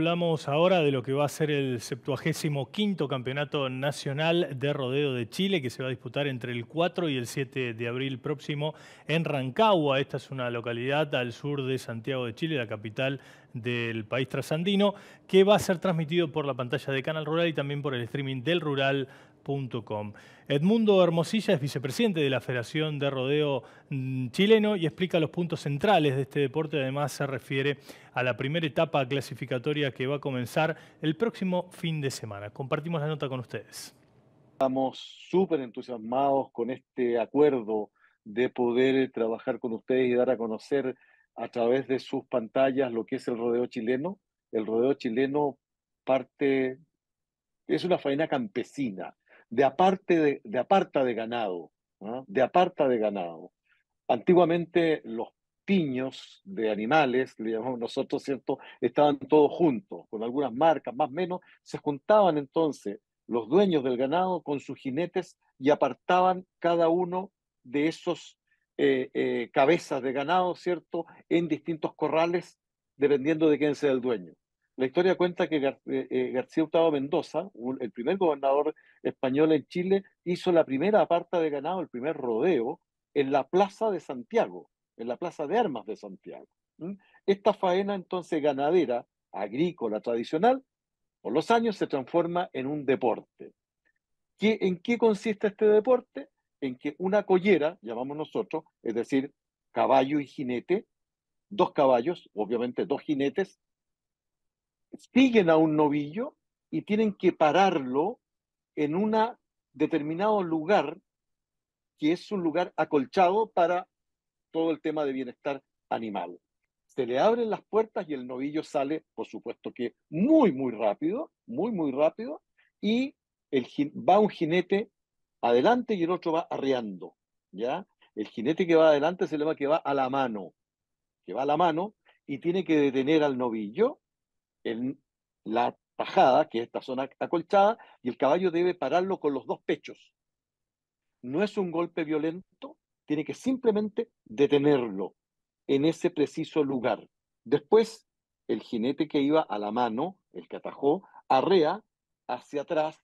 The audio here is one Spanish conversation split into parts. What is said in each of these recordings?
Hablamos ahora de lo que va a ser el 75 Campeonato Nacional de Rodeo de Chile, que se va a disputar entre el 4 y el 7 de abril próximo en Rancagua. Esta es una localidad al sur de Santiago de Chile, la capital del país trasandino, que va a ser transmitido por la pantalla de Canal Rural y también por el streaming del Rural Edmundo Hermosilla es vicepresidente de la Federación de Rodeo mm, Chileno y explica los puntos centrales de este deporte. Además, se refiere a la primera etapa clasificatoria que va a comenzar el próximo fin de semana. Compartimos la nota con ustedes. Estamos súper entusiasmados con este acuerdo de poder trabajar con ustedes y dar a conocer a través de sus pantallas lo que es el rodeo chileno. El rodeo chileno parte, es una faena campesina, de, aparte de, aparta de ganado, ¿ah? de aparta de ganado. Antiguamente los piños de animales, le llamamos nosotros, ¿cierto? Estaban todos juntos, con algunas marcas, más o menos, se juntaban entonces los dueños del ganado con sus jinetes y apartaban cada uno de esos eh, eh, cabezas de ganado, ¿cierto?, en distintos corrales, dependiendo de quién sea el dueño. La historia cuenta que eh, García Hurtado Mendoza, el primer gobernador español en Chile, hizo la primera aparta de ganado, el primer rodeo, en la Plaza de Santiago, en la Plaza de Armas de Santiago. Esta faena entonces ganadera, agrícola, tradicional, por los años se transforma en un deporte. ¿En qué consiste este deporte? En que una collera, llamamos nosotros, es decir, caballo y jinete, dos caballos, obviamente dos jinetes, siguen a un novillo y tienen que pararlo en un determinado lugar, que es un lugar acolchado para todo el tema de bienestar animal. Se le abren las puertas y el novillo sale, por supuesto que muy, muy rápido, muy, muy rápido, y el, va un jinete adelante y el otro va arreando, ¿ya? El jinete que va adelante se le va que va a la mano, que va a la mano y tiene que detener al novillo, en la tajada, que es esta zona acolchada, y el caballo debe pararlo con los dos pechos. No es un golpe violento, tiene que simplemente detenerlo en ese preciso lugar. Después, el jinete que iba a la mano, el que atajó, arrea hacia atrás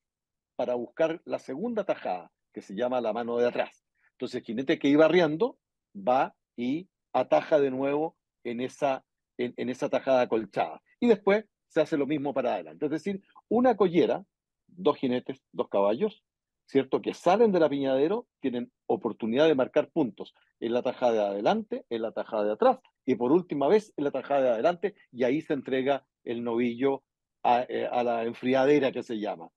para buscar la segunda tajada, que se llama la mano de atrás. Entonces, el jinete que iba arreando va y ataja de nuevo en esa, en, en esa tajada colchada. Y después se hace lo mismo para adelante. Es decir, una collera, dos jinetes, dos caballos, ¿cierto? Que salen del apiñadero, tienen oportunidad de marcar puntos en la tajada de adelante, en la tajada de atrás y por última vez en la tajada de adelante y ahí se entrega el novillo a eh, la enfriadera que se llama,